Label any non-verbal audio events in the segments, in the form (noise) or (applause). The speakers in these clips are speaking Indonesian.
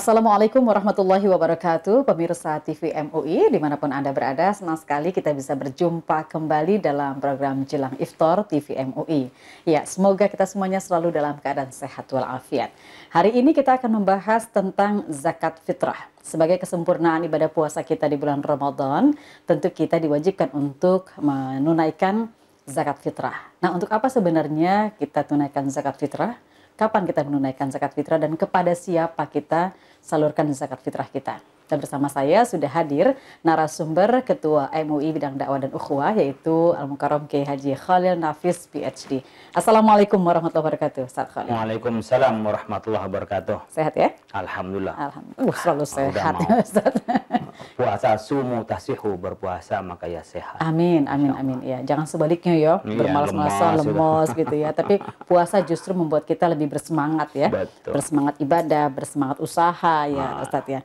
Assalamualaikum warahmatullahi wabarakatuh, pemirsa TV MUI dimanapun Anda berada, senang sekali kita bisa berjumpa kembali dalam program Jelang Iftar TV MUI. Ya, semoga kita semuanya selalu dalam keadaan sehat walafiat. Hari ini kita akan membahas tentang zakat fitrah. Sebagai kesempurnaan ibadah puasa kita di bulan Ramadan, tentu kita diwajibkan untuk menunaikan zakat fitrah. Nah, untuk apa sebenarnya kita tunaikan zakat fitrah? kapan kita menunaikan zakat fitrah dan kepada siapa kita salurkan zakat fitrah kita. Dan bersama saya sudah hadir narasumber Ketua MUI Bidang Dakwah dan Ukhuwah yaitu Al Mukarram K. Haji Khalil Nafis PhD. Assalamualaikum warahmatullahi wabarakatuh. Ustaz Khalil. Waalaikumsalam warahmatullahi wabarakatuh. Sehat ya? Alhamdulillah. Alhamdulillah. Uh, selalu sehat (laughs) puasa sumu tasihu berpuasa maka ya sehat. Amin amin amin ya. Jangan sebaliknya yo ya, iya, bermalas-malasan lemos gitu. gitu ya. Tapi (laughs) puasa justru membuat kita lebih bersemangat ya. Betul. Bersemangat ibadah, bersemangat usaha ya ah. Ustaz ya.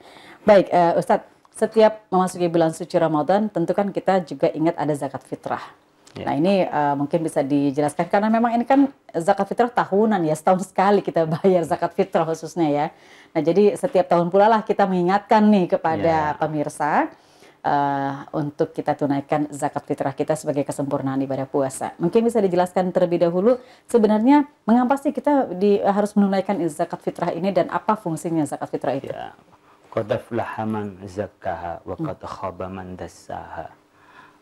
Baik uh, eh, Ustaz, setiap memasuki bulan suci Ramadan tentu kan kita juga ingat ada zakat fitrah. Yeah. Nah ini uh, mungkin bisa dijelaskan karena memang ini kan zakat fitrah tahunan ya setahun sekali kita (laughs) bayar zakat fitrah khususnya ya. Nah jadi setiap tahun pula lah kita mengingatkan nih kepada yeah. pemirsa uh, untuk kita tunaikan zakat fitrah kita sebagai kesempurnaan ibadah puasa. Mungkin bisa dijelaskan terlebih dahulu sebenarnya mengapa sih kita di, harus menunaikan zakat fitrah ini dan apa fungsinya zakat fitrah itu? Yeah. Qad aflaha man zakkaha wa hmm. qad khaba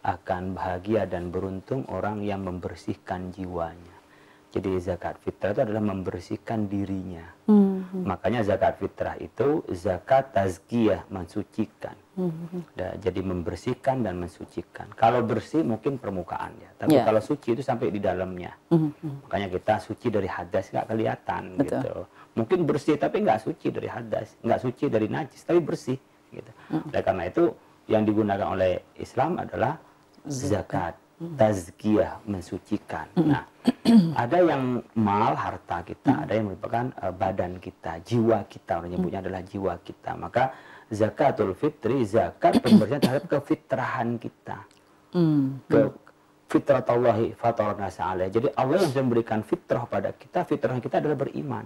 akan bahagia dan beruntung orang yang membersihkan jiwanya. Jadi zakat fitrah itu adalah membersihkan dirinya. Mm-hmm. Makanya zakat fitrah itu zakat tazkiyah, mensucikan. Mm-hmm. jadi membersihkan dan mensucikan. Kalau bersih mungkin permukaannya, tapi yeah. kalau suci itu sampai di dalamnya. Mm-hmm. Makanya kita suci dari hadas nggak kelihatan gitu. Betul. gitu. Mungkin bersih tapi nggak suci dari hadas, nggak suci dari najis tapi bersih gitu. Mm-hmm. karena itu yang digunakan oleh Islam adalah zakat, tazkiyah, mensucikan. Nah, ada yang mal harta kita, ada yang merupakan eh, badan kita, jiwa kita, orang nyebutnya adalah jiwa kita. Maka zakatul fitri, zakat pemberian terhadap kefitrahan kita. Mm, Ke Allahi, fatarnasa alaih. Jadi Allah yang memberikan fitrah pada kita, fitrah kita adalah beriman.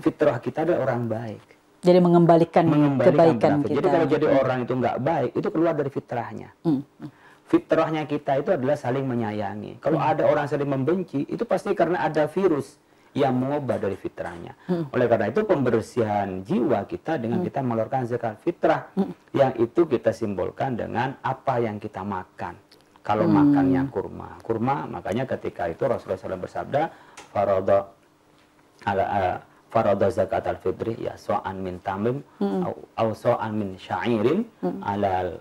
Fitrah kita adalah orang baik. Jadi mengembalikan, mengembalikan kebaikan kita. Jadi kalau jadi orang itu nggak baik, itu keluar dari fitrahnya. Mm, mm fitrahnya kita itu adalah saling menyayangi. Kalau hmm. ada orang saling membenci, itu pasti karena ada virus yang mengubah dari fitrahnya. Hmm. Oleh karena itu pembersihan jiwa kita dengan hmm. kita mengeluarkan zakat fitrah hmm. yang itu kita simbolkan dengan apa yang kita makan. Kalau hmm. makannya kurma, kurma makanya ketika itu Rasulullah SAW bersabda farada ala, ala farada zakat al fitri ya so'an min tamim hmm. au, au so'an min syairin hmm. alal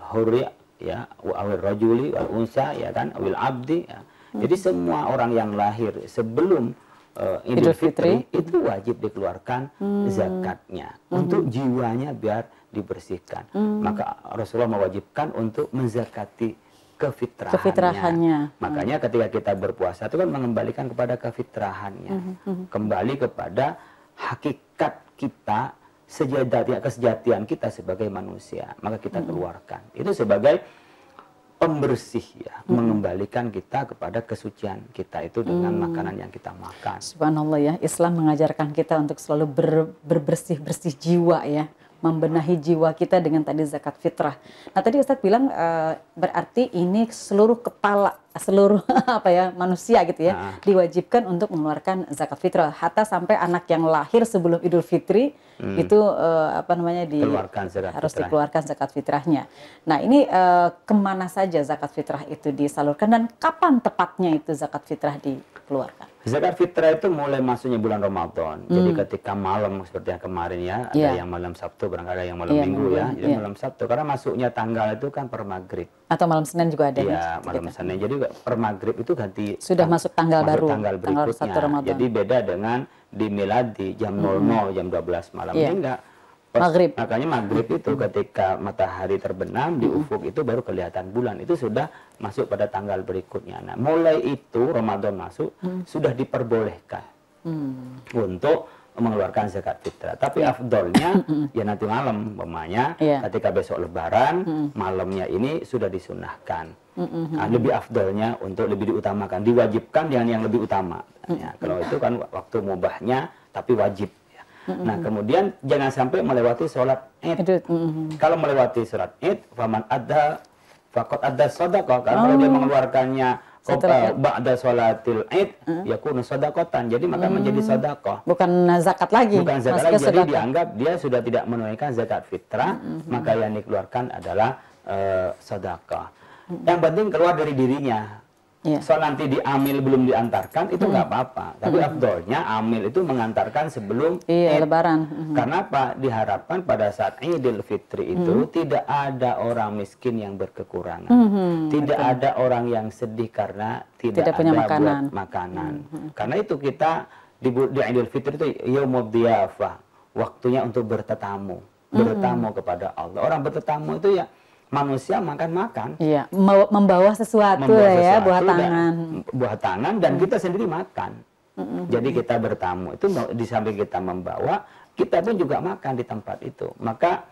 ya awil rajuli wal unsa ya kan awil abdi ya. jadi hmm. semua orang yang lahir sebelum uh, Idul Fitri, Fitri itu wajib dikeluarkan hmm. zakatnya hmm. untuk jiwanya biar dibersihkan hmm. maka Rasulullah mewajibkan untuk menzakati kefitrahannya. kefitrahannya. Makanya hmm. ketika kita berpuasa itu kan mengembalikan kepada kefitrahannya. Hmm. hmm, hmm. Kembali kepada hakikat kita sejati, kesejatian kita sebagai manusia, maka kita keluarkan. Itu sebagai pembersih ya, hmm. mengembalikan kita kepada kesucian kita itu dengan hmm. makanan yang kita makan. Subhanallah ya, Islam mengajarkan kita untuk selalu ber, berbersih-bersih jiwa ya, membenahi jiwa kita dengan tadi zakat fitrah. Nah, tadi Ustadz bilang uh, berarti ini seluruh kepala seluruh (laughs) apa ya manusia gitu ya nah. diwajibkan untuk mengeluarkan zakat fitrah hatta sampai anak yang lahir sebelum Idul Fitri hmm. itu uh, apa namanya di harus fitrah. dikeluarkan zakat fitrahnya. Nah ini uh, kemana saja zakat fitrah itu disalurkan dan kapan tepatnya itu zakat fitrah dikeluarkan? Zakat fitrah itu mulai masuknya bulan Ramadan. Hmm. Jadi ketika malam seperti yang kemarin ya ada iya. yang malam Sabtu barangkali ada yang malam yeah, Minggu ya, jadi yeah. malam Sabtu karena masuknya tanggal itu kan per maghrib. Atau malam Senin juga ada. Iya, ya malam gitu. Senin. Jadi per maghrib itu ganti sudah tang masuk tanggal baru tanggal berikutnya. Tanggal Jadi beda dengan di miladi jam 00 hmm. jam 12 malam. Yeah. enggak Pas, maghrib. Makanya maghrib itu ketika matahari terbenam di ufuk itu baru kelihatan bulan. Itu sudah masuk pada tanggal berikutnya. Nah, mulai itu Ramadan masuk hmm. sudah diperbolehkan hmm. untuk mengeluarkan zakat fitrah. Tapi yeah. afdolnya (laughs) ya nanti malam, umpamanya yeah. ketika besok lebaran, malamnya ini sudah disunahkan. nah, lebih afdolnya untuk lebih diutamakan, diwajibkan dengan yang lebih utama. Ya, kalau itu kan waktu mubahnya tapi wajib. Ya. Nah kemudian jangan sampai melewati sholat id. Kalau melewati sholat id, faman ada fakot ada sodako. Kan kalau oh. dia mengeluarkannya setelah ba'da sholatil id hmm. ya huh sodakotan. Jadi maka hmm. menjadi sodakoh. Bukan zakat lagi. Bukan zakat lagi. Jadi dianggap dia sudah tidak menunaikan zakat fitrah. hmm. Maka yang dikeluarkan adalah uh, eh, sodakoh. hmm. Yang penting keluar dari dirinya. Yeah. So nanti diambil belum diantarkan itu nggak mm. apa-apa. Tapi mm. afdolnya amil itu mengantarkan sebelum yeah, Eid. Lebaran. Mm. Karena apa? Diharapkan pada saat Idul Fitri itu mm. tidak ada orang miskin yang berkekurangan, mm. tidak okay. ada orang yang sedih karena tidak, tidak ada makanan. Buat makanan. Mm. Karena itu kita di, di Idul Fitri itu yaumudiyafah, waktunya untuk bertetamu, bertetamu kepada Allah. Orang bertetamu itu ya manusia makan-makan. Iya, membawa sesuatu membawa ya, sesuatu ya, buah tangan. buah tangan dan hmm. kita sendiri makan. Hmm. Jadi kita bertamu itu di samping kita membawa, kita pun juga makan di tempat itu. Maka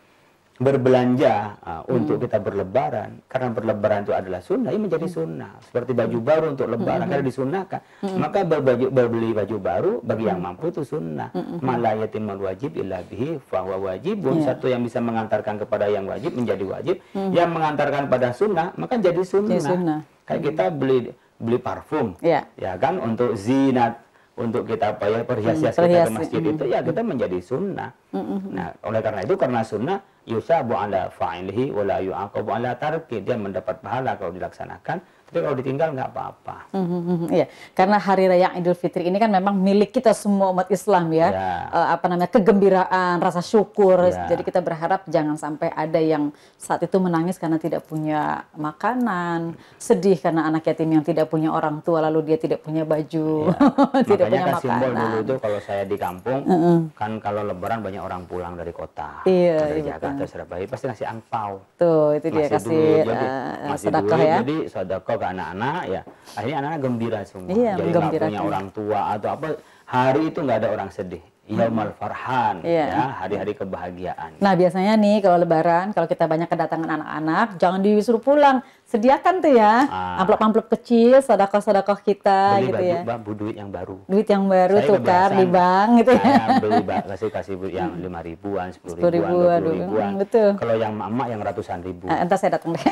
berbelanja uh, hmm. untuk kita berlebaran karena berlebaran itu adalah sunnah ini menjadi sunnah seperti baju baru untuk lebaran hmm. karena disunnahkan hmm. maka berbaju, berbeli baju baru bagi yang hmm. mampu itu sunnah hmm. hmm. yatim wajib ilahi bihi wajib, wajibun iya. yeah. satu yang bisa mengantarkan kepada yang wajib menjadi wajib hmm. yang mengantarkan pada sunnah maka jadi sunnah, jadi sunnah. kayak hmm. kita beli beli parfum yeah. ya kan untuk zinat untuk kita apa ya hmm, perhias-hias hmm, kita ke masjid hmm. itu ya kita menjadi sunnah hmm. nah oleh karena itu karena sunnah yusabu ala fa'ilihi wa la yu'aqabu ala tarki. Dia mendapat pahala kalau dilaksanakan tapi kalau ditinggal nggak apa-apa. Mm-hmm, iya. Karena Hari Raya Idul Fitri ini kan memang milik kita semua umat Islam ya. Yeah. Iya. Uh, apa namanya kegembiraan, rasa syukur. Yeah. Jadi kita berharap jangan sampai ada yang saat itu menangis karena tidak punya makanan, sedih karena anak yatim yang tidak punya orang tua lalu dia tidak punya baju, yeah. (laughs) tidak Makanya punya kan makanan. simbol dulu itu kalau saya di kampung mm -hmm. kan kalau Lebaran banyak orang pulang dari kota, iya, dari iya, Jakarta, Surabaya pasti ngasih angpau. Tuh itu masih dia kasih dulu, uh, jadi, masih eh, sedekah dulu, ya. Jadi sedekah ke anak-anak ya akhirnya anak-anak gembira semua iya, jadi nggak punya orang tua atau apa hari itu nggak ada orang sedih Iya. Yaumal Farhan, yeah. ya hari-hari kebahagiaan. Nah biasanya nih kalau Lebaran, kalau kita banyak kedatangan anak-anak, jangan disuruh pulang, sediakan tuh ya ah. amplop-amplop ah. kecil, sodakoh-sodakoh kita beli gitu baju, ya. Beli bu, duit yang baru. Duit yang baru saya tukar di bank gitu ya. Beli kasih kasih yang hmm. lima ribuan, sepuluh ribuan, dua ribuan. Hmm, ribuan. betul. Kalau yang mama yang ratusan ribu. Ah, eh, entah saya datang deh.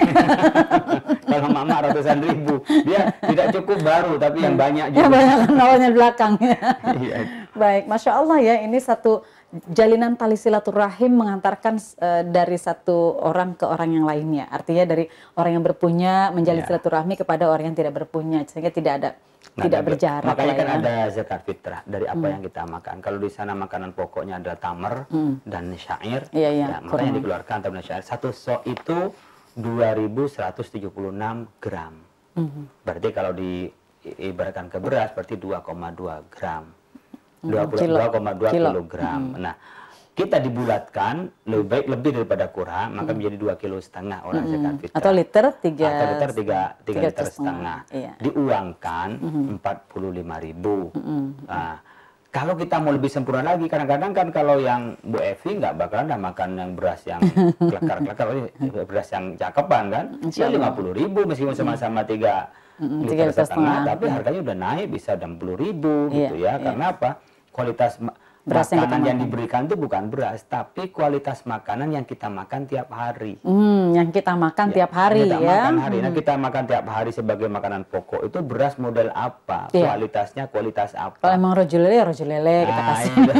(laughs) kalau mama ratusan ribu, dia tidak cukup baru tapi yang hmm. banyak juga. Yang banyak nolnya kan, belakang. Ya. (laughs) Iya. Baik, masya Allah ya ini satu jalinan tali silaturahim mengantarkan uh, dari satu orang ke orang yang lainnya. Artinya dari orang yang berpunya menjalin ya. silaturahmi kepada orang yang tidak berpunya, sehingga tidak ada nah, tidak ada, berjarak. Makanya kan ya. ada zakat fitrah dari apa hmm. yang kita makan. Kalau di sana makanan pokoknya adalah tamar hmm. dan syair, ya, ya, ya, makanya dikeluarkan tamar dan syair. Satu sok itu 2176 gram. Hmm. Berarti kalau diibaratkan ke beras berarti 2,2 gram. 22,2 kg. Hmm. Nah, kita dibulatkan lebih baik lebih daripada kurang maka hmm. menjadi dua kilo setengah orang hmm. zakat fitrah atau liter tiga atau liter tiga tiga liter setengah, setengah. Iya. diuangkan hmm. empat puluh lima ribu hmm. nah, kalau kita mau lebih sempurna lagi kadang-kadang kan kalau yang Bu Evi nggak bakalan dah makan yang beras yang (laughs) kelekar-kelekar eh, beras yang cakepan kan ya lima puluh ribu meskipun hmm. sama-sama tiga -sama hmm, liter, liter setengah, tapi harganya udah naik bisa enam puluh ribu iya. gitu ya karena iya. apa kualitas beras makanan yang, kita makan. yang diberikan itu bukan beras, tapi kualitas makanan yang kita makan tiap hari. Hmm, yang kita makan ya, tiap hari kita ya. Makan hari. Nah, hmm. Nah, kita makan tiap hari sebagai makanan pokok itu beras model apa, ya. kualitasnya kualitas apa. Kalau emang rojo lele, ya rojo lele nah, kita ah, kasih. Iya.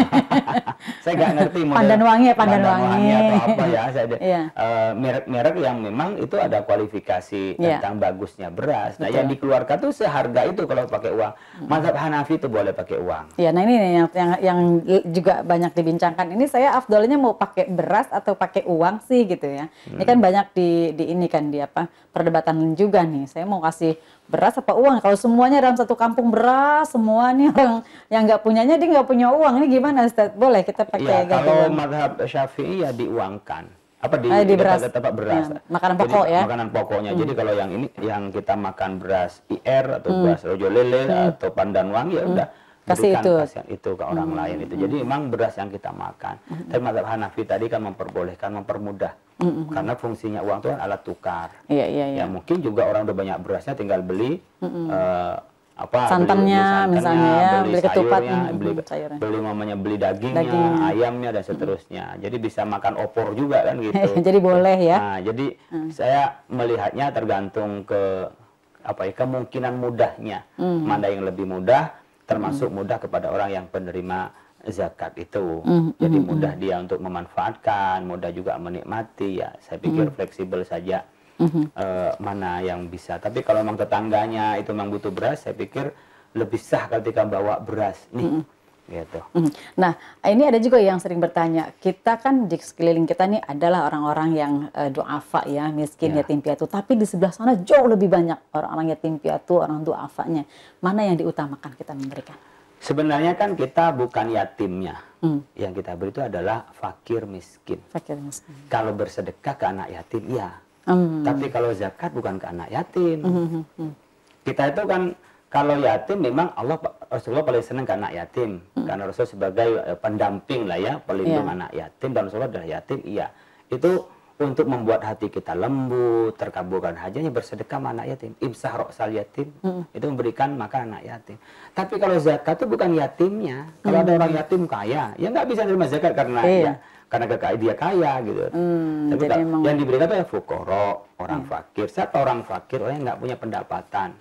(laughs) saya nggak ngerti model pandan wangi ya pandan, pandan wangi. wangi atau apa ya. Saya ada uh, iya. eh, merek-merek yang memang itu ada kualifikasi ya. tentang bagusnya beras. Nah, Betul. yang dikeluarkan tuh seharga itu kalau pakai uang. Hmm. Mazhab Hanafi itu boleh pakai uang. Ya, nah ini yang yang, yang juga banyak dibincangkan ini saya afdolnya mau pakai beras atau pakai uang sih gitu ya hmm. ini kan hmm. banyak di, di ini kan di apa perdebatan juga nih saya mau kasih beras apa uang kalau semuanya dalam satu kampung beras semua nih orang yang nggak punyanya dia nggak punya uang ini gimana Ustaz? boleh kita pakai ya, kalau madhab syafi'i ya diuangkan apa di, ah, di beras, tempat beras. Ya, makanan pokok jadi, ya. Makanan pokoknya. Hmm. Jadi kalau yang ini yang kita makan beras IR atau hmm. beras rojo lele hmm. atau pandan wangi ya hmm. udah kasih itu. Kasihan itu ke orang hmm. lain itu. Jadi memang beras yang kita makan. Hmm. Tapi mazhab Hanafi tadi kan memperbolehkan, mempermudah. Hmm. Karena fungsinya uang itu kan alat tukar. Iya, iya, iya. Ya mungkin juga orang udah banyak berasnya tinggal beli hmm. uh, apa santannya, beli, beli misalnya ya, beli, beli ketupatnya, hmm, beli hmm, sayurnya. beli mamanya beli dagingnya, dagingnya, ayamnya dan hmm. seterusnya. Hmm. Jadi bisa makan opor juga kan (laughs) gitu. jadi boleh ya. Nah, jadi hmm. saya melihatnya tergantung ke apa ya kemungkinan mudahnya. Hmm. Mana yang lebih mudah, termasuk hmm. mudah kepada orang yang penerima zakat itu. Mm, Jadi mudah dia untuk memanfaatkan, mudah juga menikmati ya. Saya pikir mm. fleksibel saja uh, mana yang bisa. Tapi kalau memang tetangganya itu memang butuh beras, saya pikir lebih sah ketika bawa beras nih. Gitu. Nah, ini ada juga yang sering bertanya, kita kan di sekeliling kita nih adalah orang-orang yang uh, duafa ya, miskin, ya. yatim piatu, tapi di sebelah sana jauh lebih banyak orang-orang yatim piatu, orang duafanya. Mana yang diutamakan kita memberikan? Sebenarnya kan kita bukan yatimnya. Hmm. Yang kita beri itu adalah fakir miskin. Fakir miskin. Kalau bersedekah ke anak yatim, ya, Hmm. Tapi kalau zakat bukan ke anak yatim. Hmm. Kita itu kan kalau yatim memang Allah Rasulullah paling senang ke anak yatim hmm. karena Rasul sebagai e, pendamping lah ya pelindung yeah. anak yatim dan Rasulullah adalah yatim iya itu untuk membuat hati kita lembut terkabulkan hajatnya bersedekah sama anak yatim imsah roksal yatim hmm. itu memberikan makan anak yatim tapi kalau zakat itu bukan yatimnya kalau hmm. ada orang yatim kaya ya nggak bisa terima zakat karena yeah. ya karena kekaya dia kaya gitu. Hmm, Tapi yang diberikan itu ya fukoro, orang hmm. fakir. Saat orang fakir, orang yang nggak punya pendapatan.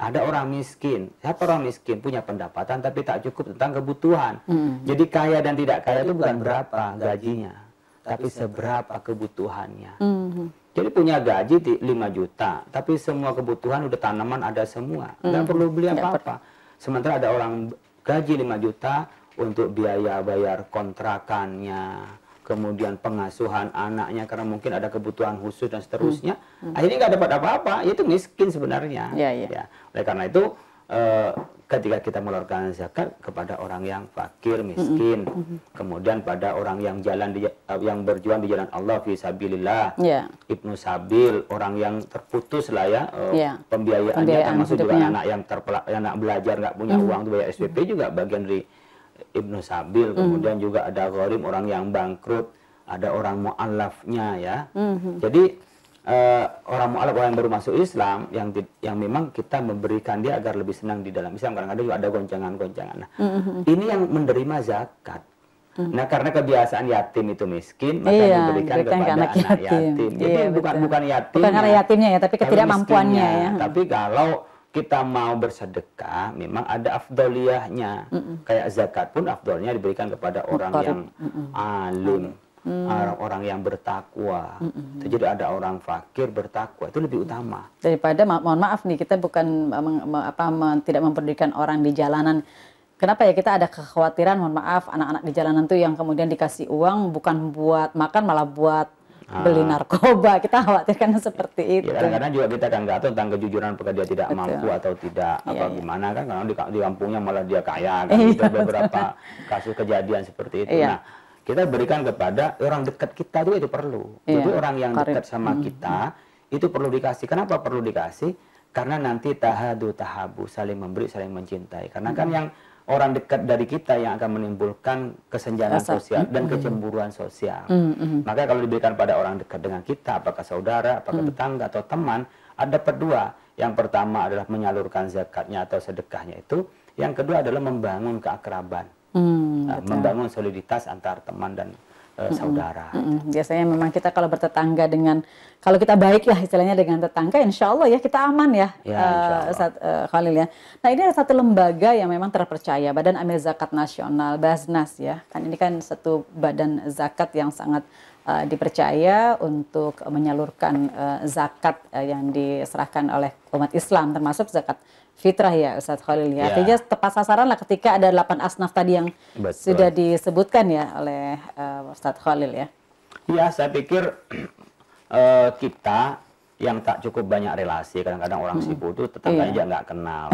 Ada orang miskin. Siapa orang miskin? Punya pendapatan tapi tak cukup tentang kebutuhan. Hmm. Jadi kaya dan tidak kaya itu bukan berapa gajinya, tapi seberapa kebutuhannya. Hmm. Jadi punya gaji 5 juta, tapi semua kebutuhan udah tanaman ada semua. Nggak hmm. perlu beli apa-apa. Sementara ada orang gaji 5 juta untuk biaya bayar kontrakannya, kemudian pengasuhan anaknya karena mungkin ada kebutuhan khusus dan seterusnya hmm. Hmm. akhirnya nggak dapat apa-apa itu miskin sebenarnya ya, ya. ya oleh karena itu eh, ketika kita mengeluarkan zakat kepada orang yang fakir hmm, hmm, miskin hmm. -hmm. kemudian pada orang yang jalan di, eh, yang berjuang di jalan Allah fisabilillah ya. ibnu sabil orang yang terputus lah ya eh, ya. pembiayaannya termasuk juga anak yang terpelak anak belajar nggak punya -hmm. uang itu bayar SPP -hmm. juga bagian dari Ibnu Sabil, hmm. kemudian mm. juga ada gharim orang yang bangkrut, ada orang mu'alafnya ya. Mm -hmm. Jadi uh, orang mu'alaf orang yang baru masuk Islam yang yang memang kita memberikan dia agar lebih senang di dalam Islam kadang-kadang juga ada goncangan-goncangan. Nah, mm -hmm. ini yang menerima zakat. Mm -hmm. Nah, karena kebiasaan yatim itu miskin, maka iya, diberikan, diberikan kepada anak yatim. yatim. Jadi iya, bukan bukan yatim. Bukan karena ya. yatimnya ya, tapi ketidakmampuannya ya. Tapi kalau kita mau bersedekah memang ada afdoliahnya. Mm -mm. Kayak zakat pun afdolnya diberikan kepada orang yang mm -mm. alun, mm. orang-orang yang bertakwa. Mm Jadi ada orang fakir bertakwa itu lebih utama. Daripada ma mohon maaf nih kita bukan apa tidak memperdulikan orang di jalanan. Kenapa ya kita ada kekhawatiran mohon maaf anak-anak di jalanan tuh yang kemudian dikasih uang bukan buat makan malah buat beli ah. narkoba. Kita khawatirkan seperti ya, itu. Kadang-kadang juga kita kan nggak tahu tentang kejujuran apakah dia tidak Betul. mampu atau tidak ya, apa ya. gimana kan karena di, di kampungnya malah dia kaya kan. ya, beberapa kasus kejadian seperti itu. ya. Nah, kita berikan kepada orang dekat kita juga itu perlu. ya, Jadi orang yang dekat sama hmm. kita itu perlu dikasih. Kenapa perlu dikasih? Karena nanti tahadu tahabu saling memberi saling mencintai. Karena kan hmm. kan yang orang dekat dari kita yang akan menimbulkan kesenjangan Rasa. sosial dan mm-hmm. kecemburuan sosial. Mm-hmm. Maka kalau diberikan pada orang dekat dengan kita, apakah saudara, apakah mm-hmm. tetangga atau teman, ada dua. Yang pertama adalah menyalurkan zakatnya atau sedekahnya itu. Yang kedua adalah membangun keakraban, mm, nah, membangun soliditas antar teman dan uh, saudara. Mm -hmm. Biasanya memang kita kalau bertetangga dengan kalau kita baik ya istilahnya dengan tetangga, insya Allah ya kita aman ya, ya uh, saat, uh, Khalil ya. Nah ini ada satu lembaga yang memang terpercaya, Badan Amil Zakat Nasional (Basnas) ya. Kan ini kan satu badan zakat yang sangat uh, dipercaya untuk menyalurkan uh, zakat uh, yang diserahkan oleh umat Islam, termasuk zakat fitrah ya Ustadz Khalil ya. ya. Artinya tepat sasaran lah ketika ada 8 asnaf tadi yang Betul. sudah disebutkan ya oleh uh, Ustadz Khalil ya. Ya, saya pikir uh, (clears throat) kita yang tak cukup banyak relasi, kadang-kadang orang hmm. sibuk itu tetangganya yeah. aja nggak kenal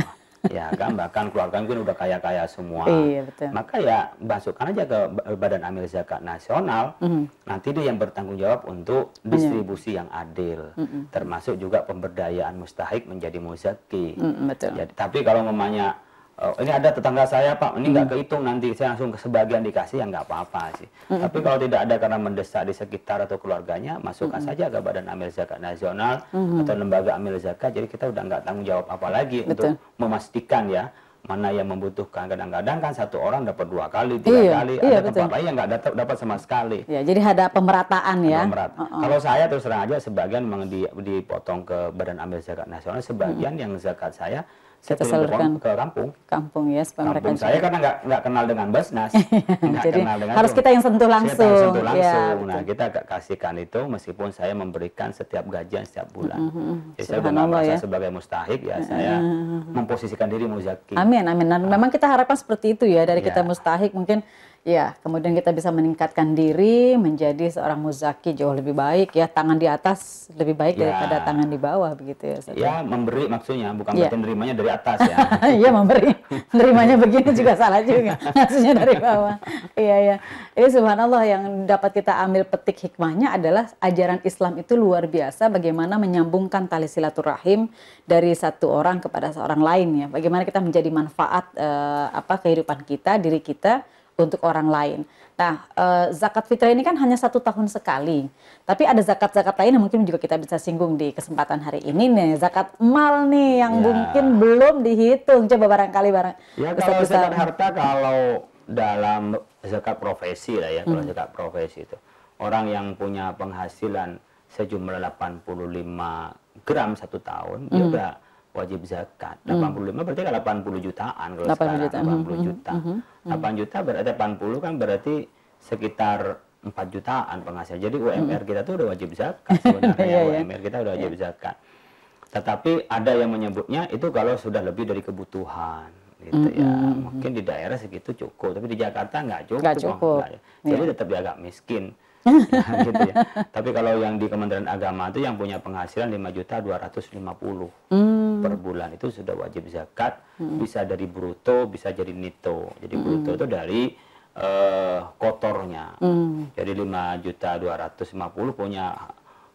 ya kan bahkan keluarga mungkin udah kaya kaya semua iya, betul. maka ya masukkan aja ke badan amil zakat nasional mm -hmm. nanti dia yang bertanggung jawab untuk distribusi iya. yang adil mm -hmm. termasuk juga pemberdayaan mustahik menjadi muzaki mm -hmm, betul. Jadi, tapi kalau memangnya oh, ini ada tetangga saya pak ini nggak hmm. kehitung nanti saya langsung ke sebagian dikasih ya nggak apa-apa sih hmm. tapi kalau tidak ada karena mendesak di sekitar atau keluarganya masukkan hmm. saja ke badan amil zakat nasional hmm. atau lembaga amil zakat jadi kita udah nggak tanggung jawab apa lagi Betul. untuk memastikan ya mana yang membutuhkan kadang-kadang kan satu orang dapat dua kali tiga iya, kali iya, ada betul. tempat lain yang nggak dapat dapat sama sekali ya jadi ada pemerataan ya. ada ya pemerata. oh, oh. kalau saya terus terang aja sebagian memang dipotong ke badan amil zakat nasional sebagian mm -hmm. yang zakat saya saya kita ke kampung. Kampung ya, supaya kampung Saya karena nggak nggak kenal dengan Basnas, (laughs) Jadi, kenal dengan harus itu. kita yang sentuh langsung. Ya, nah, kita sentuh langsung. Ya, nah, kita kita kasihkan itu meskipun saya memberikan setiap gajian setiap bulan. Mm -hmm. Jadi saya bukan merasa ya. sebagai mustahik ya, mm -hmm. saya mm-hmm. memposisikan diri muzaki. Amin, amin. Nah, memang kita harapkan seperti itu ya dari ya. kita mustahik mungkin Ya, kemudian kita bisa meningkatkan diri menjadi seorang muzaki jauh lebih baik ya, tangan di atas lebih baik ya. daripada tangan di bawah begitu ya. ya memberi maksudnya bukan ya. berarti menerimanya dari atas ya. (laughs) Iya, memberi. (laughs) menerimanya begini juga salah juga. (laughs) Maksudnya dari bawah. Iya, ya. Ini subhanallah yang dapat kita ambil petik hikmahnya adalah ajaran Islam itu luar biasa bagaimana menyambungkan tali silaturahim dari satu orang kepada seorang lain ya. Bagaimana kita menjadi manfaat eh, apa kehidupan kita, diri kita untuk orang lain. Nah, uh, zakat fitrah ini kan hanya satu tahun sekali. Tapi ada zakat-zakat lain yang mungkin juga kita bisa singgung di kesempatan hari ini nih. Zakat mal nih yang ya. mungkin belum dihitung. Coba barangkali barang. Ya kalau bisa, zakat harta kalau dalam zakat profesi lah ya, hmm. kalau zakat profesi itu. Orang yang punya penghasilan sejumlah 85 gram satu tahun, hmm. juga wajib zakat. 85 hmm. berarti kan 80 jutaan kalau 80 sekarang juta. 80 hmm, hmm, juta. Hmm. Hmm. 8 juta berarti 80 kan berarti sekitar 4 jutaan penghasilan. Jadi UMR hmm. kita tuh udah wajib zakat sebenarnya. (laughs) yeah, yeah. UMR kita udah wajib yeah. zakat. Tetapi ada yang menyebutnya itu kalau sudah lebih dari kebutuhan gitu mm -hmm. ya. Mungkin di daerah segitu cukup, tapi di Jakarta nggak cukup. Nggak cukup. Bang. Iya. Jadi yeah. tetap agak miskin. nah, (laughs) (laughs) gitu ya. Tapi kalau yang di Kementerian Agama itu yang punya penghasilan 5 juta 250. Mm hmm. per bulan itu sudah wajib zakat hmm. bisa dari bruto bisa jadi neto jadi hmm. bruto itu dari uh, kotornya hmm. jadi lima juta dua ratus lima puluh punya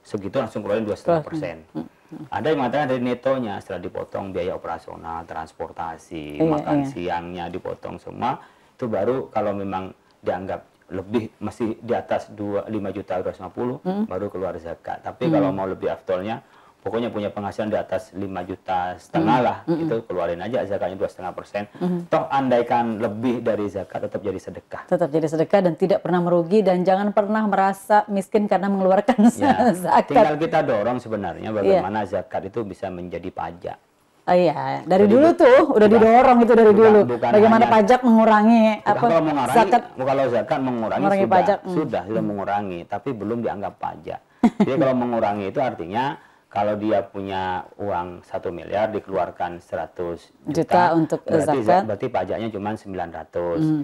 segitu langsung keluarin dua setengah persen hmm, hmm. ada yang mengatakan dari netonya setelah dipotong biaya operasional transportasi iya, iya, makan iya. siangnya dipotong semua itu baru kalau memang dianggap lebih masih di atas dua lima juta dua ratus lima puluh baru keluar zakat. Tapi hmm. kalau mau lebih aftolnya pokoknya punya penghasilan di atas 5 juta setengah mm. lah mm itu keluarin aja zakatnya dua setengah persen hmm. toh andaikan lebih dari zakat tetap jadi sedekah tetap jadi sedekah dan tidak pernah merugi dan jangan pernah merasa miskin karena mengeluarkan ya, (laughs) zakat tinggal kita dorong sebenarnya iya. bagaimana yeah. zakat itu bisa menjadi pajak Oh iya, dari Jadi, dulu tuh udah bukan, didorong itu dari bukan, dulu. Bukan Bagaimana hanya, pajak mengurangi apa kalau mengurangi, zakat? Kalau zakat mengurangi, mengurangi sudah, pajak. Hmm. sudah sudah hmm. mengurangi, tapi belum dianggap pajak. (laughs) Jadi kalau mengurangi itu artinya kalau dia punya uang satu miliar dikeluarkan 100 juta, juta untuk berarti, zakat berarti pajaknya cuma 900 mm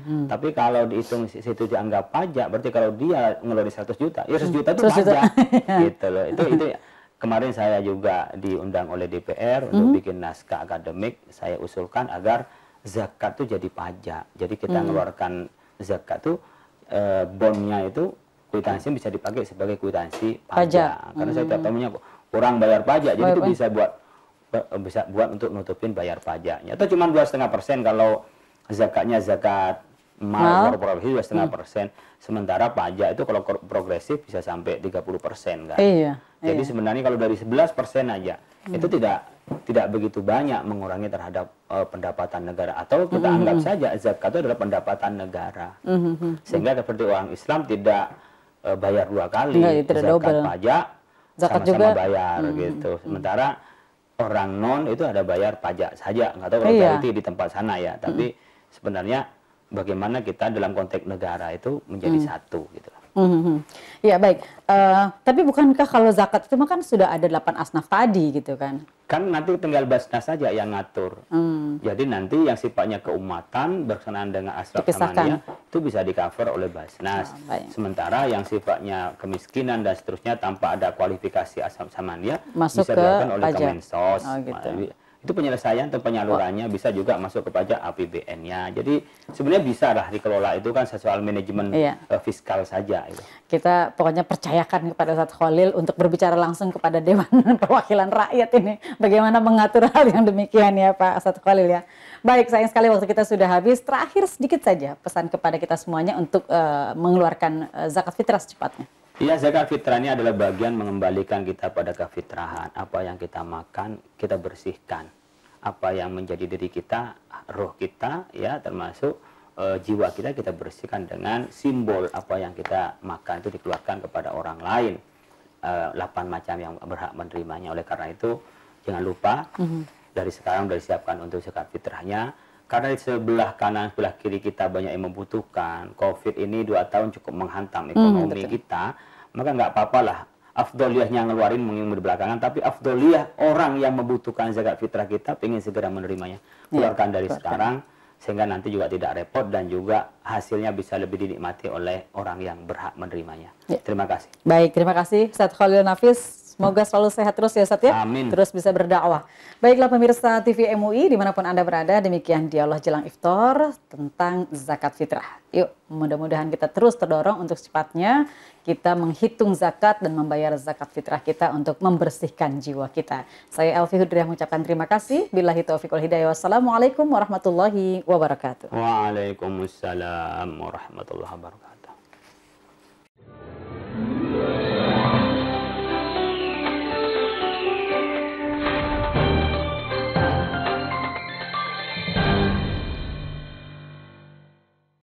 -hmm. tapi kalau dihitung situ dianggap pajak berarti kalau dia ngeluarin 100 juta ya 100 juta itu 100 pajak (laughs) iya. gitu loh itu itu kemarin saya juga diundang oleh DPR untuk mm -hmm. bikin naskah akademik saya usulkan agar zakat itu jadi pajak jadi kita mm -hmm. ngeluarkan zakat itu eh, bonnya itu kuitansi bisa dipakai sebagai kuitansi pajak, pajak. karena mm -hmm. saya tiap mm-hmm. tahunnya kurang bayar pajak. Jadi bayar itu bisa buat eh, bisa buat untuk nutupin bayar pajaknya. Atau cuma dua setengah persen kalau zakatnya zakat mal korporasi dua setengah hmm. persen. Sementara pajak itu kalau progresif bisa sampai 30 persen kan. Iya. Jadi iya. sebenarnya kalau dari 11 persen aja hmm. itu tidak tidak begitu banyak mengurangi terhadap uh, pendapatan negara atau kita -hmm. hmm anggap hmm. saja zakat itu adalah pendapatan negara -hmm. sehingga seperti orang Islam tidak uh, bayar dua kali Nggak, ya, zakat double. pajak zakat sama-sama juga bayar hmm. gitu. Hmm. Sementara hmm. orang non itu ada bayar pajak saja. Nggak tahu kalau iya. di tempat sana ya. Tapi hmm. sebenarnya bagaimana kita dalam konteks negara itu menjadi hmm. satu gitu. Iya hmm, hmm, hmm. Ya, baik. Uh, tapi bukankah kalau zakat itu kan sudah ada delapan asnaf tadi gitu kan? Kan nanti tinggal basnas saja yang ngatur. Hmm. Jadi nanti yang sifatnya keumatan berkenaan dengan asnaf amannya itu bisa di cover oleh basnas. Oh, Sementara yang sifatnya kemiskinan dan seterusnya tanpa ada kualifikasi asnaf samania Masuk bisa dilakukan oleh pajak. Kemensos. Oh, gitu. Nah, itu penyelesaian atau penyalurannya bisa juga masuk ke pajak APBN-nya. Jadi sebenarnya bisa lah dikelola itu kan soal manajemen iya. Eh, fiskal saja. Gitu. Kita pokoknya percayakan kepada Ustadz Khalil untuk berbicara langsung kepada Dewan (laughs) Perwakilan Rakyat ini. Bagaimana mengatur hal yang demikian ya Pak Ustadz Khalil ya. Baik, sayang sekali waktu kita sudah habis. Terakhir sedikit saja pesan kepada kita semuanya untuk uh, mengeluarkan uh, zakat fitrah secepatnya. Iya, zakat fitrah ini adalah bagian mengembalikan kita pada kefitrahan. Apa yang kita makan, kita bersihkan apa yang menjadi diri kita, roh kita ya termasuk e, jiwa kita kita bersihkan dengan simbol apa yang kita makan itu dikeluarkan kepada orang lain. Delapan eh, macam yang berhak menerimanya. Oleh karena itu jangan lupa mm-hmm. dari sekarang sudah disiapkan untuk zakat fitrahnya. Karena di sebelah kanan, sebelah kiri kita banyak yang membutuhkan. COVID ini dua tahun cukup menghantam mhm, ekonomi mm, kita. Maka nggak apa lah yang ngeluarin mengimu di belakangan, tapi afdoliah orang yang membutuhkan zakat fitrah kita ingin segera menerimanya. Iya, keluarkan ya, dari keluarkan. sekarang, sehingga nanti juga tidak repot dan juga hasilnya bisa lebih dinikmati oleh orang yang berhak menerimanya. Ya. Terima kasih. Baik, terima kasih Ustaz Khalil Nafis. Semoga selalu sehat terus ya Ustaz ya. Amin. Terus bisa berdakwah. Baiklah pemirsa TV MUI dimanapun Anda berada, demikian dialog jelang iftar tentang zakat fitrah. Yuk, mudah-mudahan kita terus terdorong untuk cepatnya kita menghitung zakat dan membayar zakat fitrah kita untuk membersihkan jiwa kita. Saya Elvi Hudriah mengucapkan terima kasih. Bila taufiq wal hidayah. Wassalamualaikum warahmatullahi wabarakatuh. Waalaikumsalam warahmatullahi wabarakatuh.